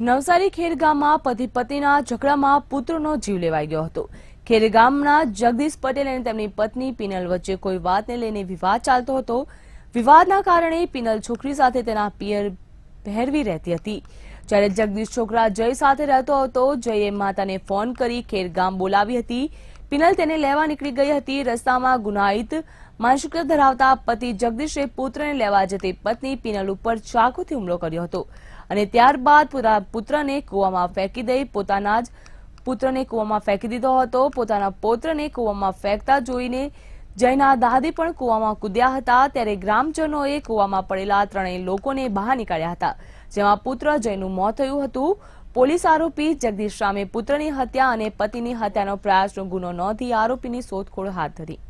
નવસારી ખેરગામમાં પતિ પત્નીના ઝઘડામાં પુત્રનો જીવ લેવાઈ ગયો હતો ખેરગામના જગદીશ પટેલ અને તેમની પત્ની પિનલ વચ્ચે કોઈ વાતને લઈને વિવાદ ચાલતો હતો વિવાદના કારણે પિનલ છોકરી સાથે તેના પિયર પહેરવી રહેતી હતી જ્યારે જગદીશ છોકરા જય સાથે રહેતો હતો જયે માતાને ફોન કરી ખેરગામ બોલાવી હતી પિનલ તેને લેવા નીકળી ગઈ હતી રસ્તામાં ગુનાહિત માનસિકતા ધરાવતા પતિ જગદીશે પુત્રને લેવા જતી પત્ની પિનલ ઉપર ચાકુથી હુમલો કર્યો હતો અને ત્યારબાદ પુત્રને કૂવામાં ફેંકી દઈ પોતાના જ પુત્રને કૂવામાં ફેંકી દીધો હતો પોતાના પુત્રને કૂવામાં ફેંકતા જોઈને જયના દાદી પણ કુવામાં કૂદ્યા હતા ત્યારે ગ્રામજનોએ કૂવામાં પડેલા ત્રણેય લોકોને બહાર નીકળ્યા હતા જેમાં પુત્ર જયનું મોત થયું હતું પોલીસ આરોપી જગદીશ રામે પુત્રની હત્યા અને પતિની હત્યાનો પ્રયાસનો ગુનો નોંધી આરોપીની શોધખોળ હાથ ધરી